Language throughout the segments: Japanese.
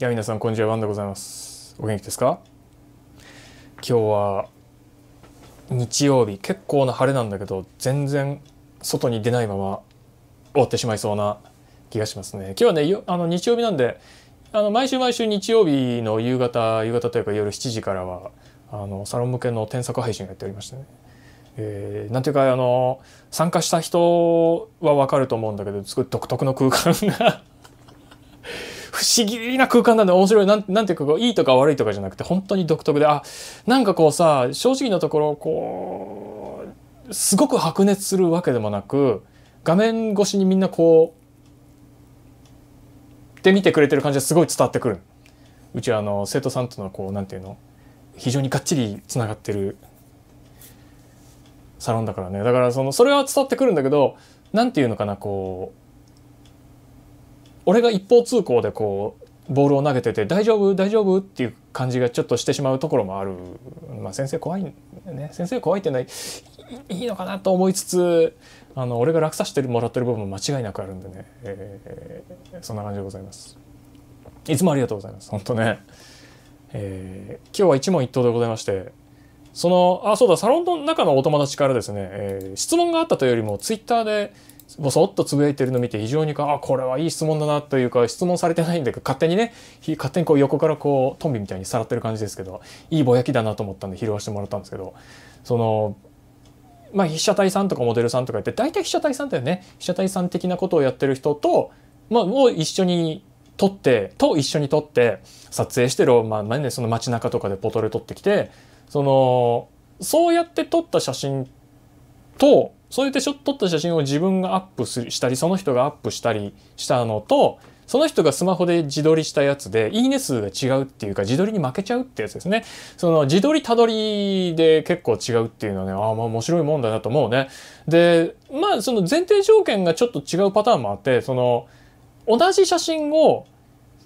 いや皆さんこんにちはワンでございますお元気ですか今日は日曜日結構な晴れなんだけど全然外に出ないまま終わってしまいそうな気がしますね今日はねあの日曜日なんであの毎週毎週日曜日の夕方夕方というか夜7時からはあのサロン向けの添削配信をやっておりましてねえー、なんていうかあの参加した人は分かると思うんだけどすごい独特の空間が不思議な空間なんで面白い。なんなんていうか、いいとか悪いとかじゃなくて、本当に独特で、あ、なんかこうさ、正直なところ、こう、すごく白熱するわけでもなく、画面越しにみんなこう、で見てくれてる感じがすごい伝わってくる。うちはあの、生徒さんとのこう、なんていうの非常にがっちりつながってるサロンだからね。だからその、それは伝わってくるんだけど、なんていうのかな、こう、俺が一方通行でこうボールを投げてて「大丈夫大丈夫?」っていう感じがちょっとしてしまうところもある、まあ、先生怖いね先生怖いってないいいのかなと思いつつあの俺が落差してもらってる部分も間違いなくあるんでね、えー、そんな感じでございます。いつもありがとうございます。本当ね。えー、今日は一問一答でございまして、その、あ、そうだ、サロンの中のお友達からですね、えー、質問があったというよりも、ツイッターで、ぼそっとつぶやいてるのを見て非常にあこれはいい質問だなというか質問されてないんだけど勝手にね勝手にこう横からこうトンビみたいにさらってる感じですけどいいぼやきだなと思ったんで拾わせてもらったんですけどそのまあ被写体さんとかモデルさんとかって大体被写体さんだよね被写体さん的なことをやってる人と、まあ、う一緒に撮ってと一緒に撮って撮影してる、まあね、その街中とかでポトレ撮ってきてそのそうやって撮った写真とそう言って撮った写真を自分がアップしたりその人がアップしたりしたのとその人がスマホで自撮りしたやつで、いいね数が違うっていうか、自撮りに負けちゃうってやつですね。その、自撮り、たどりで結構違うっていうのはね、ああ、まあ面白いもんだなと思うね。で、まあ、その前提条件がちょっと違うパターンもあって、その、同じ写真を、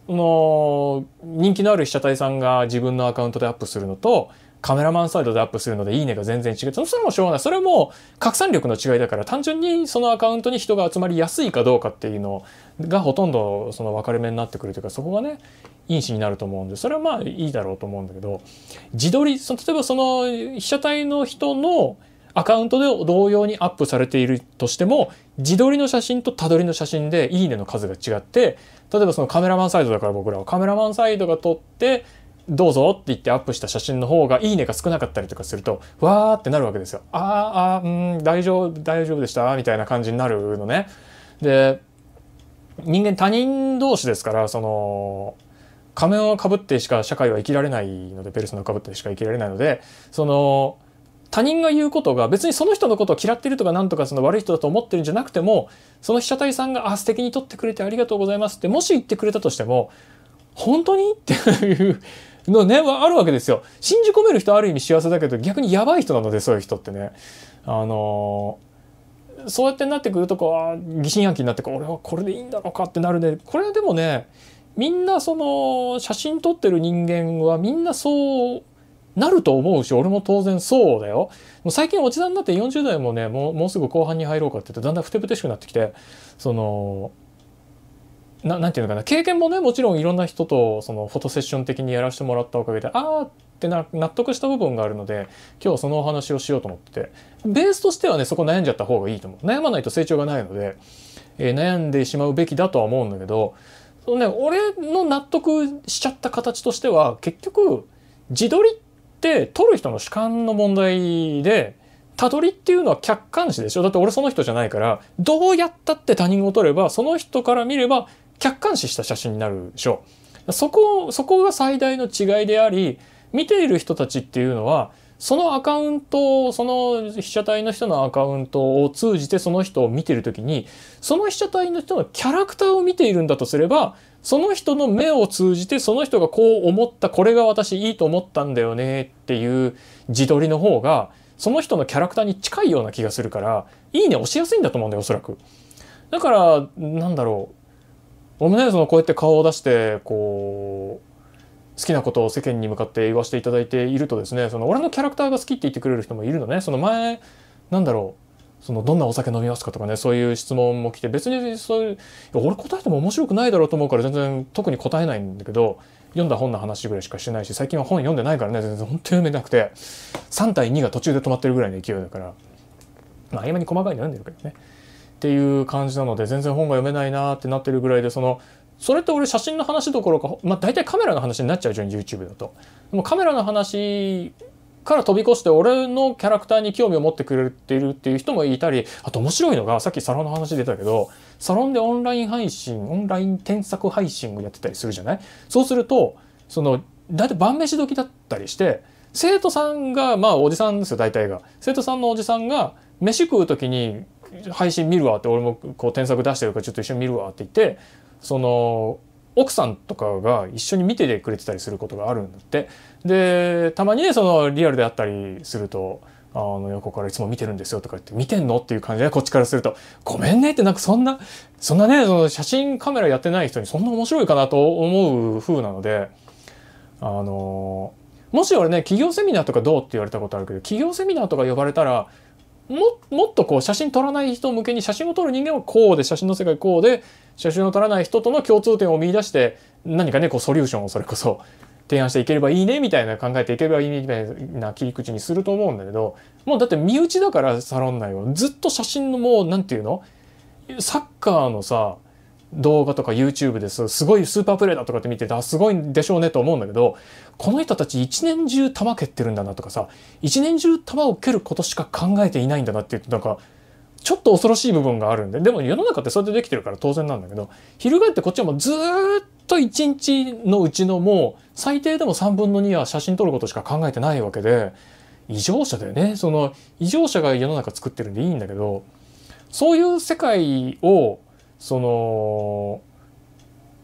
その人気のある被写体さんが自分のアカウントでアップするのとカメラマンサイドでアップするのでいいねが全然違う。それもしょうがない。それも拡散力の違いだから単純にそのアカウントに人が集まりやすいかどうかっていうのがほとんどその分かれ目になってくるというかそこがね、因子になると思うんで、それはまあいいだろうと思うんだけど、自撮り、その例えばその被写体の人のアカウントで同様にアップされているとしても、自撮りの写真とたどりの写真でいいねの数が違って、例えばそのカメラマンサイドだから僕らはカメラマンサイドが撮って、どうぞって言ってアップした写真の方がいいねが少なかったりとかすると、わーってなるわけですよ。あー、あー、うん、大丈夫、大丈夫でした、みたいな感じになるのね。で、人間他人同士ですから、その、仮面をかぶってしか社会は生きられないので、ペルソナをかぶってしか生きられないので、その、他人が言うことが別にその人のことを嫌ってるとかなんとかその悪い人だと思ってるんじゃなくても、その被写体さんが、あ、素敵に撮ってくれてありがとうございますって、もし言ってくれたとしても、本当にっていうのね、あるわけですよ。信じ込める人ある意味幸せだけど、逆にやばい人なので、そういう人ってね。あのー、そうやってなってくるとこは疑心暗鬼になって俺はこれでいいんだろうかってなるねこれでもねみんなその写真撮ってる人間はみんなそうなると思うし俺も当然そうだよもう最近おじさんになって40代もねもうもうすぐ後半に入ろうかって言ってだんだんふてぶてしくなってきてそのななんていうのかな経験もねもちろんいろんな人とそのフォトセッション的にやらせてもらったおかげでああってな納得した部分があるので今日そのお話をしようと思っててベースとしてはねそこ悩んじゃった方がいいと思う悩まないと成長がないので、えー、悩んでしまうべきだとは思うんだけどその、ね、俺の納得しちゃった形としては結局自撮りって撮る人の主観の問題でたどりっていうのは客観視でしょだって俺その人じゃないからどうやったって他人を撮ればその人から見れば客観視した写真になるでしょう。そこ、そこが最大の違いであり、見ている人たちっていうのは、そのアカウントを、その被写体の人のアカウントを通じてその人を見てるときに、その被写体の人のキャラクターを見ているんだとすれば、その人の目を通じてその人がこう思った、これが私いいと思ったんだよねっていう自撮りの方が、その人のキャラクターに近いような気がするから、いいね押しやすいんだと思うんだよ、おそらく。だから、なんだろう。俺もねそのこうやって顔を出してこう好きなことを世間に向かって言わせていただいているとですねその俺のキャラクターが好きって言ってくれる人もいるのねその前なんだろうそのどんなお酒飲みますかとかねそういう質問も来て別にそういう俺答えても面白くないだろうと思うから全然特に答えないんだけど読んだ本の話ぐらいしかしてないし最近は本読んでないからね全然本当読めなくて3対2が途中で止まってるぐらいの勢いだからまあ合間に細かいの読んでるけどねっていう感じなので全然本が読めないなってなってるぐらいでそのそれって俺写真の話どころか、まあ、大体カメラの話になっちゃうじゃん YouTube だと。でもカメラの話から飛び越して俺のキャラクターに興味を持ってくれてるっていう人もいたりあと面白いのがさっきサロンの話出たけどサロンでオンライン配信オンライン添削配信をやってたりするじゃないそうするとその大体晩飯時だったりして生徒さんがまあおじさんですよ大体が生徒さんのおじさんが飯食う時に配信見るわって俺もこう添削出してるからちょっと一緒に見るわって言ってその奥さんとかが一緒に見ててくれてたりすることがあるんだってでたまにねそのリアルであったりするとあの横からいつも見てるんですよとか言って見てんのっていう感じでこっちからするとごめんねってなんかそんなそんなねその写真カメラやってない人にそんな面白いかなと思う風なのであのもし俺ね企業セミナーとかどうって言われたことあるけど企業セミナーとか呼ばれたらももっとこう写真撮らない人向けに写真を撮る人間はこうで写真の世界こうで写真を撮らない人との共通点を見出して何かねこうソリューションをそれこそ 提案していければいいねみたいな考えていければいいねみたいな切り口にすると思うんだけどもうだって身内だからサロン内はずっと写真のもう何て言うのサッカーのさ動画とか YouTube ですすごいスーパープレイだとかって見てて、あ、すごいんでしょうねと思うんだけど、この人たち一年中球蹴ってるんだなとかさ、一年中球を蹴ることしか考えていないんだなっていう、なんか、ちょっと恐ろしい部分があるんで、でも世の中ってそれでできてるから当然なんだけど、翻ってこっちはもうずっと一日のうちのもう最低でも3分の2は写真撮ることしか考えてないわけで、異常者だよね。その異常者が世の中作ってるんでいいんだけど、そういう世界をその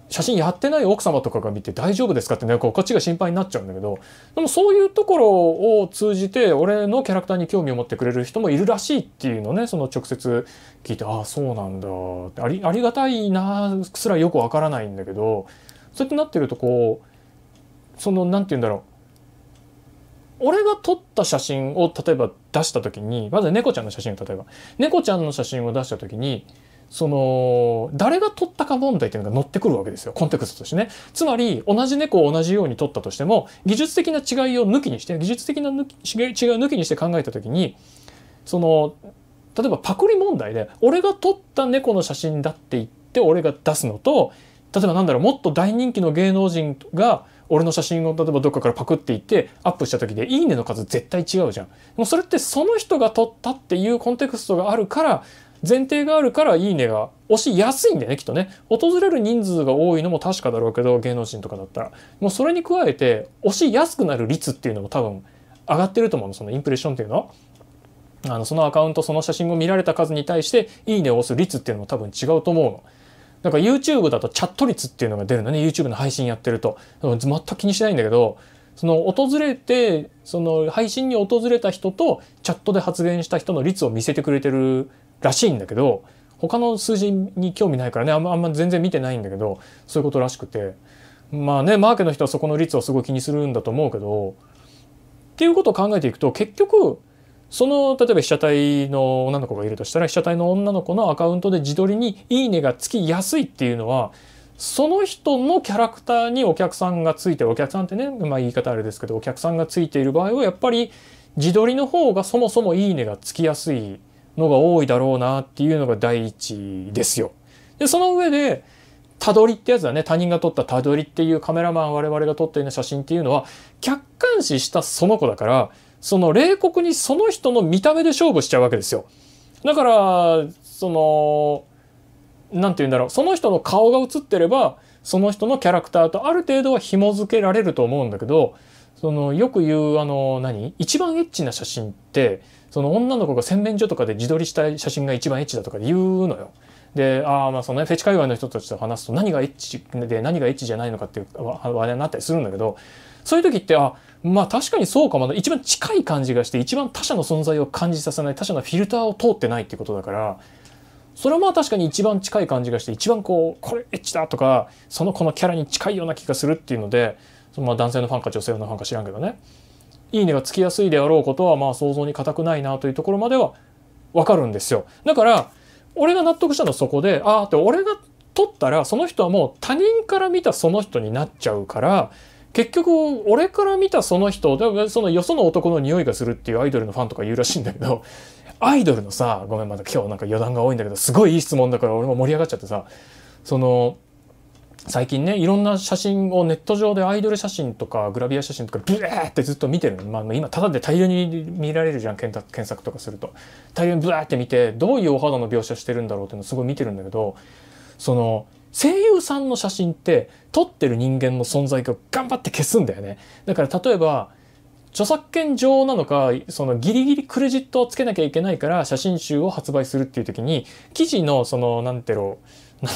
写真やってない奥様とかが見て大丈夫ですかってねこっちが心配になっちゃうんだけどでもそういうところを通じて俺のキャラクターに興味を持ってくれる人もいるらしいっていうのねその直接聞いてああそうなんだってありありがたいなすらよくわからないんだけどそうやってなってるとこうその何て言うんだろう俺が撮った写真を例えば出した時にまず猫ちゃんの写真を例えば猫ちゃんの写真を出した時にその、誰が取ったか問題っていうのが乗ってくるわけですよ。コンテクストとしてね。つまり、同じ猫を同じように取ったとしても、技術的な違いを抜きにして、技術的な抜き違いを抜きにして考えた時に、その、例えばパクリ問題で、俺が撮った猫の写真だって言って俺が出すのと、例えばなんだろう、もっと大人気の芸能人が、俺の写真を例えばどっかからパクっていってアップした時で「いいね」の数絶対違うじゃん。もうそれってその人が撮ったっていうコンテクストがあるから前提があるからいいねが押しやすいんだよねきっとね訪れる人数が多いのも確かだろうけど芸能人とかだったらもうそれに加えて押しやすくなる率っていうのも多分上がってると思うのそのインプレッションっていうのあのそのアカウントその写真を見られた数に対して「いいね」を押す率っていうのも多分違うと思うの。なんか YouTube だとチャット率っていうのが出るのね YouTube の配信やってると全く気にしないんだけどその訪れてその配信に訪れた人とチャットで発言した人の率を見せてくれてるらしいんだけど他の数字に興味ないからねあん,、まあんま全然見てないんだけどそういうことらしくてまあねマーケの人はそこの率をすごい気にするんだと思うけどっていうことを考えていくと結局その例えば被写体の女の子がいるとしたら被写体の女の子のアカウントで自撮りに「いいね」がつきやすいっていうのはその人のキャラクターにお客さんがついてお客さんってね、まあ、言い方あれですけどお客さんがついている場合はやっぱり自撮りの方がそもそも「いいね」がつきやすいのが多いだろうなっていうのが第一ですよ。で、その上で、たどりってやつだね。他人が撮ったたどりっていうカメラマン我々が撮ったような写真っていうのは、客観視したその子だから、その冷酷にその人の見た目で勝負しちゃうわけですよ。だから、その、なんて言うんだろう。その人の顔が映ってれば、その人のキャラクターとある程度は紐付けられると思うんだけど、その、よく言う、あの、何一番エッチな写真って、その女の子が洗面所とかで自撮りした写真が一番エッチだとか言うのよ。で、ああ、まあそのね、フェチ界隈の人たちと話すと何がエッチで何がエッチじゃないのかっていう話題になったりするんだけど、そういう時って、あまあ確かにそうかも一番近い感じがして、一番他者の存在を感じさせない、他者のフィルターを通ってないっていうことだから、それはまあ確かに一番近い感じがして、一番こう、これエッチだとか、その子のキャラに近いような気がするっていうので、そのまあ男性のファンか女性のファンか知らんけどね。いいねがつきやすいであろうことはまあ想像に難くないなというところまではわかるんですよ。だから俺が納得したのはそこでああって俺が取ったらその人はもう他人から見たその人になっちゃうから結局俺から見たその人でそのよその男の匂いがするっていうアイドルのファンとか言うらしいんだけどアイドルのさごめんまだ今日なんか余談が多いんだけどすごいいい質問だから俺も盛り上がっちゃってさその最近ねいろんな写真をネット上でアイドル写真とかグラビア写真とかブエーってずっと見てるの、まあ、今ただで大量に見られるじゃん検索とかすると大量にブエーって見てどういうお肌の描写してるんだろうっていうのすごい見てるんだけどその声優さんの写真って撮ってる人間の存在が頑張って消すんだよねだから例えば著作権上なのかそのギリギリクレジットをつけなきゃいけないから写真集を発売するっていう時に記事のその何てろう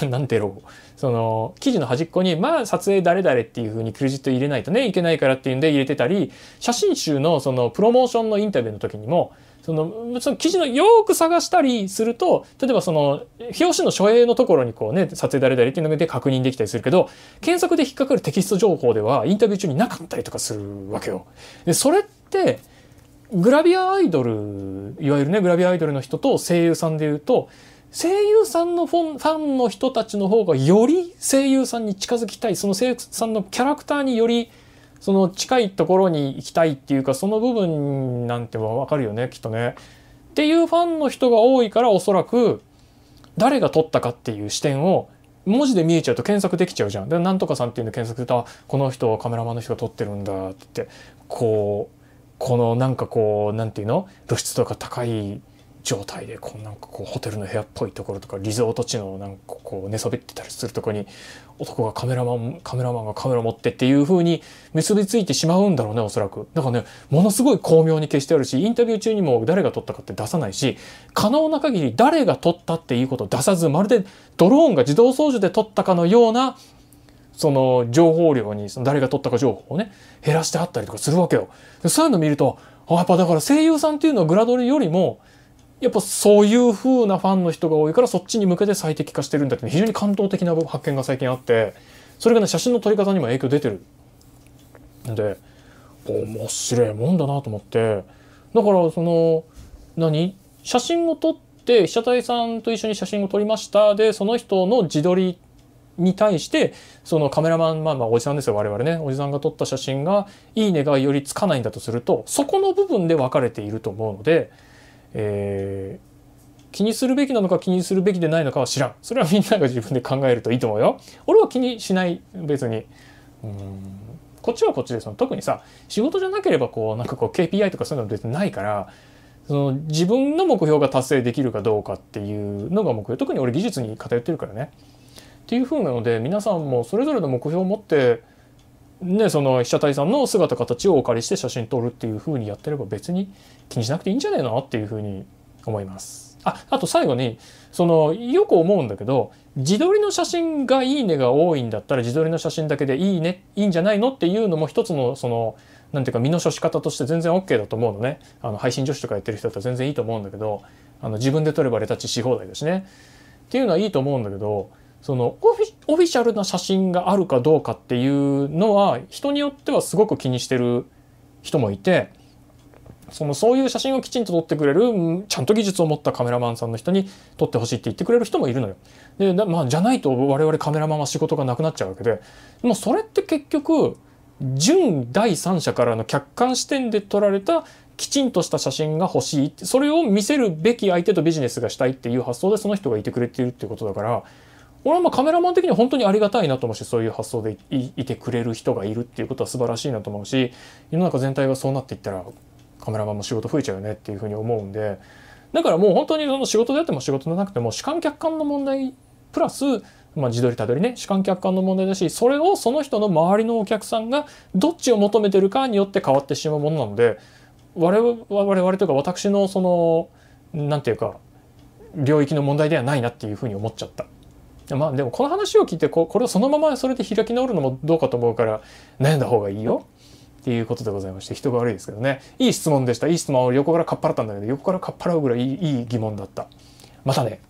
んてろうその記事の端っこにまあ撮影誰々っていう風にクレジット入れないとねいけないからっていうんで入れてたり写真集のそのプロモーションのインタビューの時にもそのその記事のよく探したりすると例えばその表紙の書影のところにこうね撮影誰々っていうので確認できたりするけど検索で引っかかるテキスト情報ではインタビュー中になかったりとかするわけよ。でそれってグラビアアイドルいわゆるねグラビアアイドルの人と声優さんでいうと声優さんのファンファンの人たちの方がより声優さんに近づきたいその声優さんのキャラクターによりその近いところに行きたいっていうかその部分なんてはわかるよねきっとね。っていうファンの人が多いからおそらく誰が撮ったかっていう視点を文字で見えちゃうと検索できちゃうじゃん。で、なんとかさんっていうの検索すると、この人はカメラマンの人が撮ってるんだって、こう、このなんかこう、なんていうの露出度が高い状態でこうなんかこうホテルの部屋っぽいところとかリゾート地のなんかこう寝そべってたりするとこに男がカメラマンカメラマンがカメラ持ってっていう風に結びついてしまうんだろうねおそらく。だからねものすごい巧妙に消してあるしインタビュー中にも誰が撮ったかって出さないし可能な限り誰が撮ったっていうことを出さずまるでドローンが自動操縦で撮ったかのようなその情報量にその誰が撮ったか情報をね減らしてあったりとかするわけよ。そういうの見るとあやっぱだから声優さんっていうのはグラドルよりもやっぱそういう風なファンの人が多いからそっちに向けて最適化してるんだって、非常に感動的な発見が最近あってそれがね写真の撮り方にも影響出てるんで面白いもんだなと思ってだからその何写真を撮って被写体さんと一緒に写真を撮りましたでその人の自撮りに対してそのカメラマンまあまあおじさんですよ我々ねおじさんが撮った写真が「いいね」がよりつかないんだとするとそこの部分で分かれていると思うので。えー、気にするべきなのか気にするべきでないのかは知らんそれはみんなが自分で考えるといいと思うよ俺は気にしない別にうんこっちはこっちでその特にさ仕事じゃなければこうなんかこう KPI とかそういうの別にないからその自分の目標が達成できるかどうかっていうのが目標特に俺技術に偏ってるからねっていう風なので皆さんもそれぞれの目標を持ってね、その被写体さんの姿形をお借りして写真撮るっていう風にやってれば別に気にしなくていいんじゃねえのっていう風に思います。あ、あと最後に、その、よく思うんだけど、自撮りの写真がいいねが多いんだったら自撮りの写真だけでいいね、いいんじゃないのっていうのも一つの、その、なんていうか身の処し方として全然 OK だと思うのね。あの、配信女子とかやってる人だったら全然いいと思うんだけど、あの、自分で撮ればレタッチし放題だしね。っていうのはいいと思うんだけど、そのオフィシャルな写真があるかどうかっていうのは人によってはすごく気にしてる人もいてそのそういう写真をきちんと撮ってくれるちゃんと技術を持ったカメラマンさんの人に撮ってほしいって言ってくれる人もいるのよ。でまあ、じゃないと我々カメラマンは仕事がなくなっちゃうわけでもうそれって結局純第三者からの客観視点で撮られたきちんとした写真が欲しいそれを見せるべき相手とビジネスがしたいっていう発想でその人がいてくれているっていうことだから俺はまあカメラマン的には本当にありがたいなと思うしそういう発想でいてくれる人がいるっていうことは素晴らしいなと思うし世の中全体がそうなっていったらカメラマンも仕事増えちゃうよねっていうふうに思うんでだからもう本当にその仕事であっても仕事でなくても主観客観の問題プラス、まあ、自撮りたどりね主観客観の問題だしそれをその人の周りのお客さんがどっちを求めてるかによって変わってしまうものなので我々我々というか私のその何て言うか領域の問題ではないなっていうふうに思っちゃった。まあでもこの話を聞いてここれをそのままそれで開き直るのもどうかと思うから悩んだ方がいいよっていうことでございまして人が悪いですけどねいい質問でしたいい質問を横からかっぱらったんだけど横からかっぱらうぐらいいい疑問だったまたね